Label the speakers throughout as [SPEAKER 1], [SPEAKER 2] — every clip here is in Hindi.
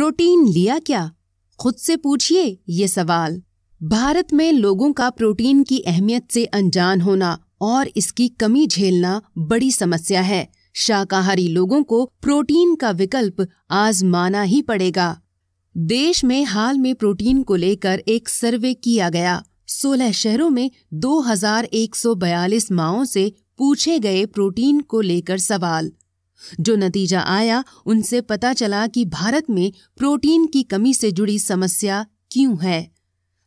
[SPEAKER 1] प्रोटीन लिया क्या खुद से पूछिए ये सवाल भारत में लोगों का प्रोटीन की अहमियत से अनजान होना और इसकी कमी झेलना बड़ी समस्या है शाकाहारी लोगों को प्रोटीन का विकल्प आजमाना ही पड़ेगा देश में हाल में प्रोटीन को लेकर एक सर्वे किया गया 16 शहरों में 2142 माओ से पूछे गए प्रोटीन को लेकर सवाल जो नतीजा आया उनसे पता चला कि भारत में प्रोटीन की कमी से जुड़ी समस्या क्यों है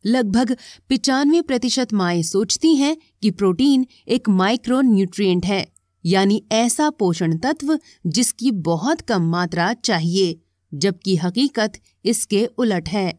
[SPEAKER 1] लगभग पिचानवे प्रतिशत माए सोचती हैं कि प्रोटीन एक माइक्रो न्यूट्रियट है यानी ऐसा पोषण तत्व जिसकी बहुत कम मात्रा चाहिए जबकि हकीकत इसके उलट है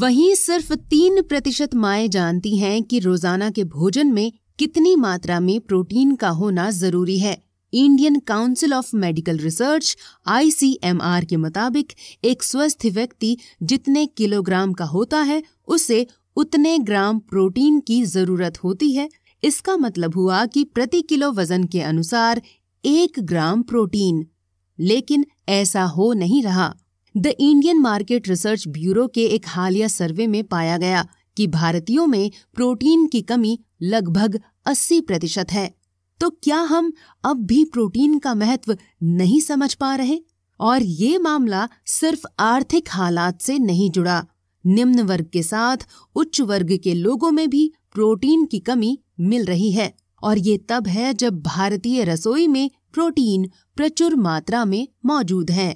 [SPEAKER 1] वहीं सिर्फ तीन प्रतिशत माए जानती हैं कि रोजाना के भोजन में कितनी मात्रा में प्रोटीन का होना जरूरी है Indian Council of Medical Research ICMR के मुताबिक एक स्वस्थ व्यक्ति जितने किलोग्राम का होता है उसे उतने ग्राम प्रोटीन की जरूरत होती है इसका मतलब हुआ कि प्रति किलो वजन के अनुसार एक ग्राम प्रोटीन लेकिन ऐसा हो नहीं रहा the Indian Market Research Bureau के एक हालिया सर्वे में पाया गया कि भारतीयों में प्रोटीन की कमी लगभग 80 प्रतिशत है तो क्या हम अब भी प्रोटीन का महत्व नहीं समझ पा रहे और ये मामला सिर्फ आर्थिक हालात से नहीं जुड़ा निम्न वर्ग के साथ उच्च वर्ग के लोगों में भी प्रोटीन की कमी मिल रही है और ये तब है जब भारतीय रसोई में प्रोटीन प्रचुर मात्रा में मौजूद है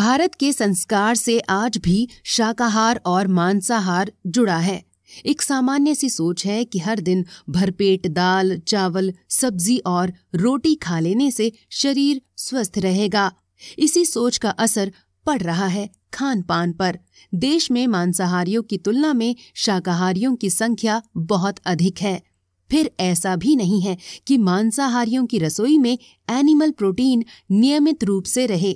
[SPEAKER 1] भारत के संस्कार से आज भी शाकाहार और मांसाहार जुड़ा है एक सामान्य सी सोच है कि हर दिन भरपेट दाल चावल सब्जी और रोटी खा लेने से शरीर स्वस्थ रहेगा इसी सोच का असर पड़ रहा है खान पान पर देश में मांसाहारियों की तुलना में शाकाहारियों की संख्या बहुत अधिक है फिर ऐसा भी नहीं है कि मांसाहारियों की रसोई में एनिमल प्रोटीन नियमित रूप से रहे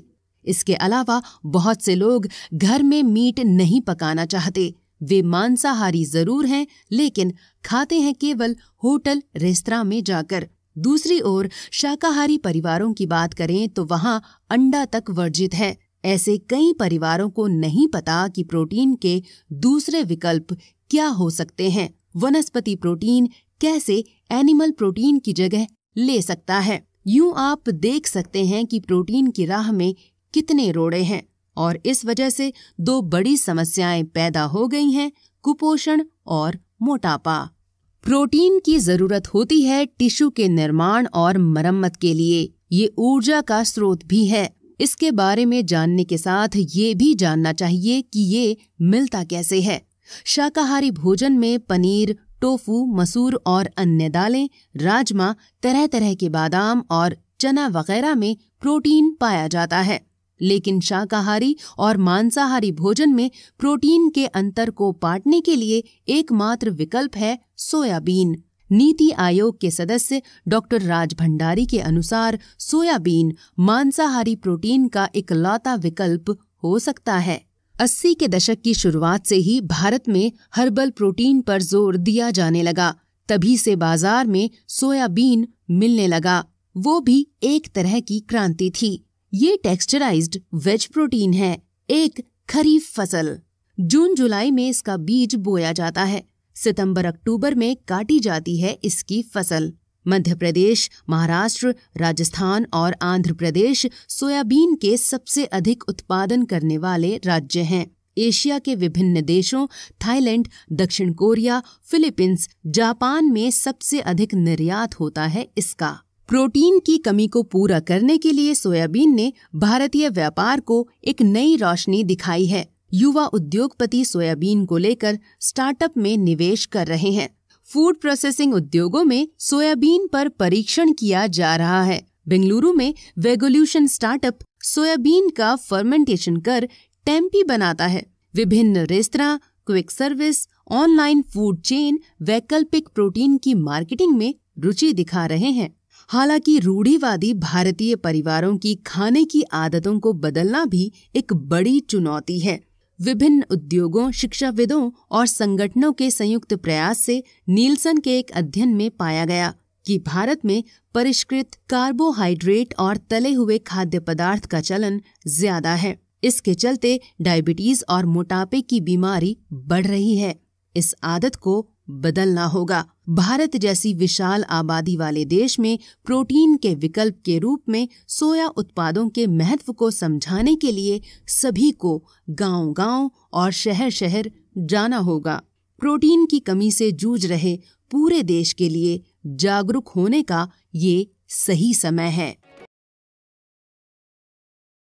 [SPEAKER 1] इसके अलावा बहुत से लोग घर में मीट नहीं पकाना चाहते वे मांसाहारी जरूर हैं लेकिन खाते हैं केवल होटल रेस्तरा में जाकर दूसरी ओर शाकाहारी परिवारों की बात करें तो वहाँ अंडा तक वर्जित है ऐसे कई परिवारों को नहीं पता कि प्रोटीन के दूसरे विकल्प क्या हो सकते हैं वनस्पति प्रोटीन कैसे एनिमल प्रोटीन की जगह ले सकता है यूं आप देख सकते हैं कि प्रोटीन की राह में कितने रोड़े हैं और इस वजह से दो बड़ी समस्याएं पैदा हो गई हैं कुपोषण और मोटापा प्रोटीन की जरूरत होती है टिश्यू के निर्माण और मरम्मत के लिए ये ऊर्जा का स्रोत भी है इसके बारे में जानने के साथ ये भी जानना चाहिए कि ये मिलता कैसे है शाकाहारी भोजन में पनीर टोफू मसूर और अन्य दालें राजमा तरह तरह के बादाम और चना वगैरह में प्रोटीन पाया जाता है लेकिन शाकाहारी और मांसाहारी भोजन में प्रोटीन के अंतर को पाटने के लिए एकमात्र विकल्प है सोयाबीन नीति आयोग के सदस्य डॉक्टर राज भंडारी के अनुसार सोयाबीन मांसाहारी प्रोटीन का इकलौता विकल्प हो सकता है अस्सी के दशक की शुरुआत से ही भारत में हर्बल प्रोटीन पर जोर दिया जाने लगा तभी से बाजार में सोयाबीन मिलने लगा वो भी एक तरह की क्रांति थी ये टेक्सचराइज्ड वेज प्रोटीन है एक खरीफ फसल जून जुलाई में इसका बीज बोया जाता है सितंबर अक्टूबर में काटी जाती है इसकी फसल मध्य प्रदेश महाराष्ट्र राजस्थान और आंध्र प्रदेश सोयाबीन के सबसे अधिक उत्पादन करने वाले राज्य हैं एशिया के विभिन्न देशों थाईलैंड दक्षिण कोरिया फिलीपींस जापान में सबसे अधिक निर्यात होता है इसका प्रोटीन की कमी को पूरा करने के लिए सोयाबीन ने भारतीय व्यापार को एक नई रोशनी दिखाई है युवा उद्योगपति सोयाबीन को लेकर स्टार्टअप में निवेश कर रहे हैं फूड प्रोसेसिंग उद्योगों में सोयाबीन पर परीक्षण किया जा रहा है बेंगलुरु में वेगोल्यूशन स्टार्टअप सोयाबीन का फर्मेंटेशन कर टेम्पी बनाता है विभिन्न restaurant quick service online food chain वैकल्पिक प्रोटीन की मार्केटिंग में रुचि दिखा रहे हैं हालांकि रूढ़ीवादी भारतीय परिवारों की खाने की आदतों को बदलना भी एक बड़ी चुनौती है विभिन्न उद्योगों शिक्षाविदों और संगठनों के संयुक्त प्रयास से नीलसन के एक अध्ययन में पाया गया कि भारत में परिष्कृत कार्बोहाइड्रेट और तले हुए खाद्य पदार्थ का चलन ज्यादा है इसके चलते डायबिटीज और मोटापे की बीमारी बढ़ रही है इस आदत को बदलना होगा भारत जैसी विशाल आबादी वाले देश में प्रोटीन के विकल्प के रूप में सोया उत्पादों के महत्व को समझाने के लिए सभी को गांव-गांव और शहर-शहर जाना होगा प्रोटीन की कमी से जूझ रहे पूरे देश के लिए जागरूक होने का ये सही समय है